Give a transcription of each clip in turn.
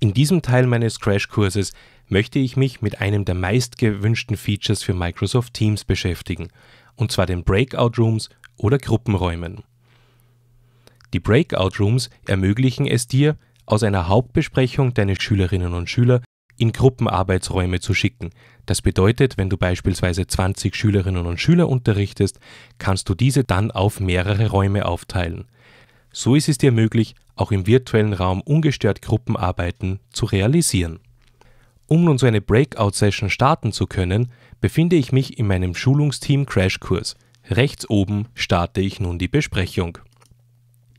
In diesem Teil meines Crashkurses möchte ich mich mit einem der meistgewünschten Features für Microsoft Teams beschäftigen, und zwar den Breakout Rooms oder Gruppenräumen. Die Breakout Rooms ermöglichen es dir, aus einer Hauptbesprechung deine Schülerinnen und Schüler in Gruppenarbeitsräume zu schicken. Das bedeutet, wenn du beispielsweise 20 Schülerinnen und Schüler unterrichtest, kannst du diese dann auf mehrere Räume aufteilen. So ist es dir möglich, auch im virtuellen Raum ungestört Gruppenarbeiten zu realisieren. Um nun so eine Breakout-Session starten zu können, befinde ich mich in meinem Schulungsteam Crashkurs. Rechts oben starte ich nun die Besprechung.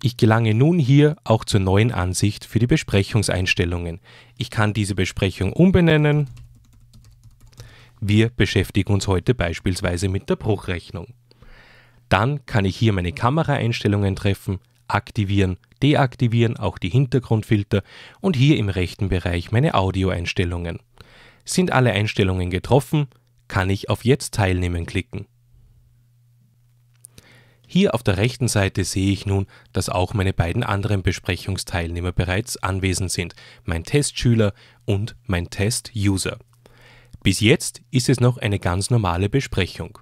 Ich gelange nun hier auch zur neuen Ansicht für die Besprechungseinstellungen. Ich kann diese Besprechung umbenennen. Wir beschäftigen uns heute beispielsweise mit der Bruchrechnung. Dann kann ich hier meine Kameraeinstellungen treffen, aktivieren, deaktivieren, auch die Hintergrundfilter und hier im rechten Bereich meine Audioeinstellungen. Sind alle Einstellungen getroffen, kann ich auf Jetzt teilnehmen klicken. Hier auf der rechten Seite sehe ich nun, dass auch meine beiden anderen Besprechungsteilnehmer bereits anwesend sind, mein Testschüler und mein Test-User. Bis jetzt ist es noch eine ganz normale Besprechung.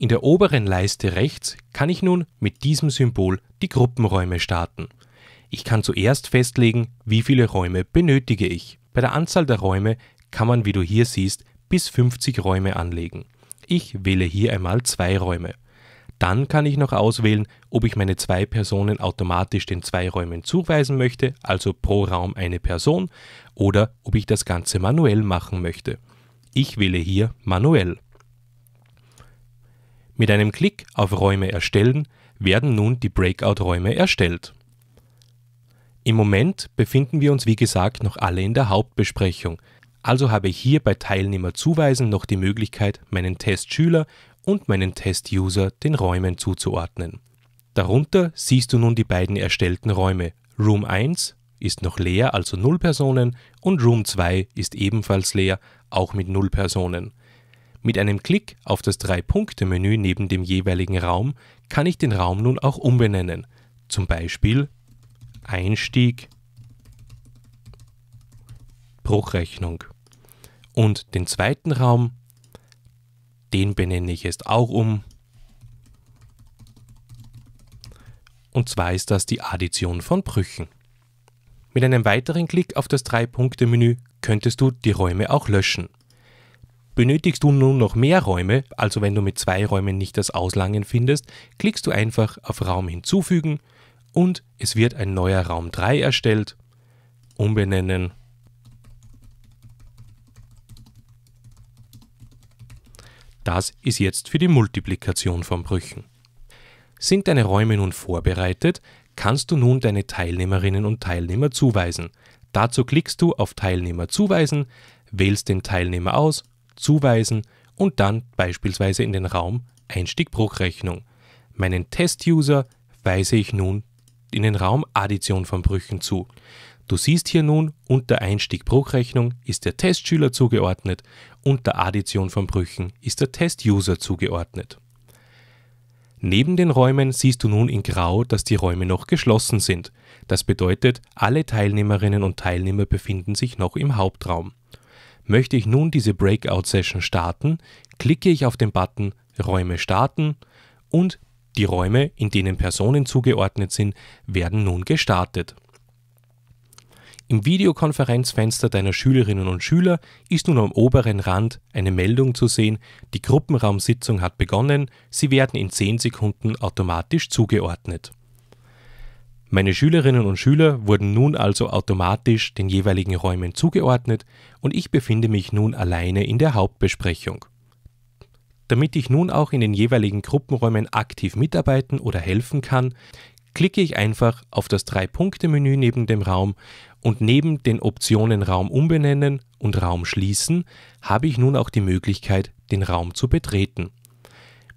In der oberen Leiste rechts kann ich nun mit diesem Symbol die Gruppenräume starten. Ich kann zuerst festlegen, wie viele Räume benötige ich. Bei der Anzahl der Räume kann man, wie du hier siehst, bis 50 Räume anlegen. Ich wähle hier einmal zwei Räume. Dann kann ich noch auswählen, ob ich meine zwei Personen automatisch den zwei Räumen zuweisen möchte, also pro Raum eine Person, oder ob ich das Ganze manuell machen möchte. Ich wähle hier manuell. Mit einem Klick auf Räume erstellen werden nun die Breakout-Räume erstellt. Im Moment befinden wir uns wie gesagt noch alle in der Hauptbesprechung, also habe ich hier bei Teilnehmerzuweisen noch die Möglichkeit, meinen Testschüler und meinen Test-User den Räumen zuzuordnen. Darunter siehst du nun die beiden erstellten Räume. Room 1 ist noch leer, also 0 Personen, und Room 2 ist ebenfalls leer, auch mit 0 Personen. Mit einem Klick auf das Drei-Punkte-Menü neben dem jeweiligen Raum kann ich den Raum nun auch umbenennen, zum Beispiel Einstieg, Bruchrechnung. Und den zweiten Raum, den benenne ich jetzt auch um. Und zwar ist das die Addition von Brüchen. Mit einem weiteren Klick auf das Drei-Punkte-Menü könntest du die Räume auch löschen. Benötigst du nun noch mehr Räume, also wenn du mit zwei Räumen nicht das Auslangen findest, klickst du einfach auf Raum hinzufügen und es wird ein neuer Raum 3 erstellt. Umbenennen. Das ist jetzt für die Multiplikation von Brüchen. Sind deine Räume nun vorbereitet, kannst du nun deine Teilnehmerinnen und Teilnehmer zuweisen. Dazu klickst du auf Teilnehmer zuweisen, wählst den Teilnehmer aus zuweisen und dann beispielsweise in den Raum Einstieg-Bruchrechnung. Meinen Test-User weise ich nun in den Raum Addition von Brüchen zu. Du siehst hier nun, unter Einstieg-Bruchrechnung ist der Testschüler zugeordnet, unter Addition von Brüchen ist der Test-User zugeordnet. Neben den Räumen siehst du nun in Grau, dass die Räume noch geschlossen sind. Das bedeutet, alle Teilnehmerinnen und Teilnehmer befinden sich noch im Hauptraum. Möchte ich nun diese Breakout-Session starten, klicke ich auf den Button Räume starten und die Räume, in denen Personen zugeordnet sind, werden nun gestartet. Im Videokonferenzfenster deiner Schülerinnen und Schüler ist nun am oberen Rand eine Meldung zu sehen, die Gruppenraumsitzung hat begonnen, sie werden in 10 Sekunden automatisch zugeordnet. Meine Schülerinnen und Schüler wurden nun also automatisch den jeweiligen Räumen zugeordnet und ich befinde mich nun alleine in der Hauptbesprechung. Damit ich nun auch in den jeweiligen Gruppenräumen aktiv mitarbeiten oder helfen kann, klicke ich einfach auf das Drei-Punkte-Menü neben dem Raum und neben den Optionen Raum umbenennen und Raum schließen habe ich nun auch die Möglichkeit, den Raum zu betreten.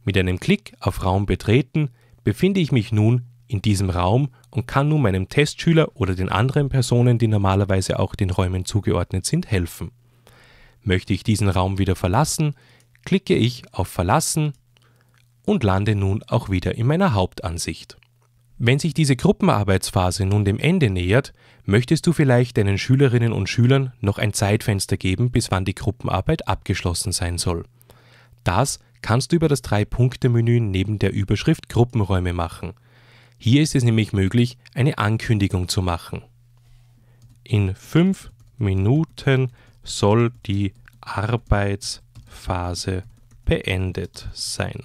Mit einem Klick auf Raum betreten befinde ich mich nun in diesem Raum und kann nun meinem Testschüler oder den anderen Personen, die normalerweise auch den Räumen zugeordnet sind, helfen. Möchte ich diesen Raum wieder verlassen, klicke ich auf Verlassen und lande nun auch wieder in meiner Hauptansicht. Wenn sich diese Gruppenarbeitsphase nun dem Ende nähert, möchtest du vielleicht deinen Schülerinnen und Schülern noch ein Zeitfenster geben, bis wann die Gruppenarbeit abgeschlossen sein soll. Das kannst du über das Drei-Punkte-Menü neben der Überschrift Gruppenräume machen – hier ist es nämlich möglich, eine Ankündigung zu machen. In fünf Minuten soll die Arbeitsphase beendet sein.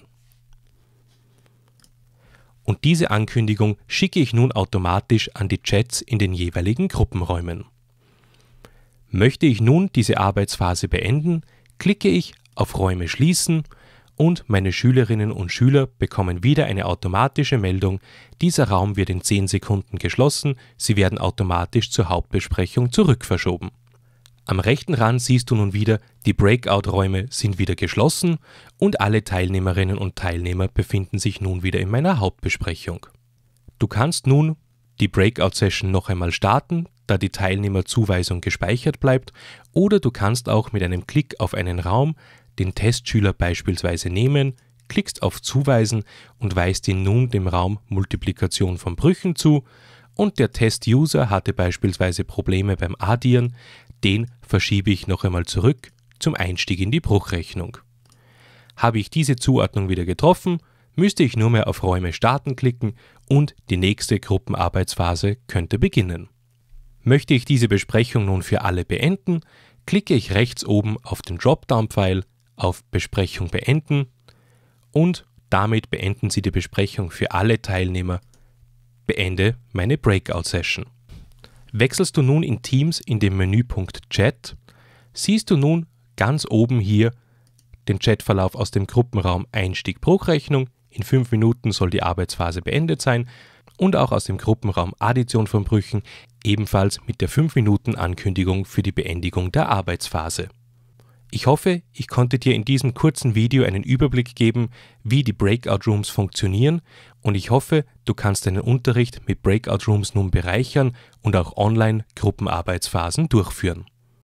Und diese Ankündigung schicke ich nun automatisch an die Chats in den jeweiligen Gruppenräumen. Möchte ich nun diese Arbeitsphase beenden, klicke ich auf Räume schließen und meine Schülerinnen und Schüler bekommen wieder eine automatische Meldung, dieser Raum wird in 10 Sekunden geschlossen, sie werden automatisch zur Hauptbesprechung zurückverschoben. Am rechten Rand siehst du nun wieder, die Breakout-Räume sind wieder geschlossen und alle Teilnehmerinnen und Teilnehmer befinden sich nun wieder in meiner Hauptbesprechung. Du kannst nun die Breakout-Session noch einmal starten, da die Teilnehmerzuweisung gespeichert bleibt, oder du kannst auch mit einem Klick auf einen Raum den Testschüler beispielsweise nehmen, klickst auf Zuweisen und weist ihn nun dem Raum Multiplikation von Brüchen zu und der Test-User hatte beispielsweise Probleme beim Addieren, den verschiebe ich noch einmal zurück zum Einstieg in die Bruchrechnung. Habe ich diese Zuordnung wieder getroffen, müsste ich nur mehr auf Räume starten klicken und die nächste Gruppenarbeitsphase könnte beginnen. Möchte ich diese Besprechung nun für alle beenden, klicke ich rechts oben auf den Dropdown-Pfeil auf Besprechung beenden und damit beenden Sie die Besprechung für alle Teilnehmer. Beende meine Breakout-Session. Wechselst du nun in Teams in den Menüpunkt Chat, siehst du nun ganz oben hier den Chatverlauf aus dem Gruppenraum Einstieg Bruchrechnung. In fünf Minuten soll die Arbeitsphase beendet sein und auch aus dem Gruppenraum Addition von Brüchen, ebenfalls mit der 5-Minuten-Ankündigung für die Beendigung der Arbeitsphase. Ich hoffe, ich konnte dir in diesem kurzen Video einen Überblick geben, wie die Breakout Rooms funktionieren und ich hoffe, du kannst deinen Unterricht mit Breakout Rooms nun bereichern und auch Online-Gruppenarbeitsphasen durchführen.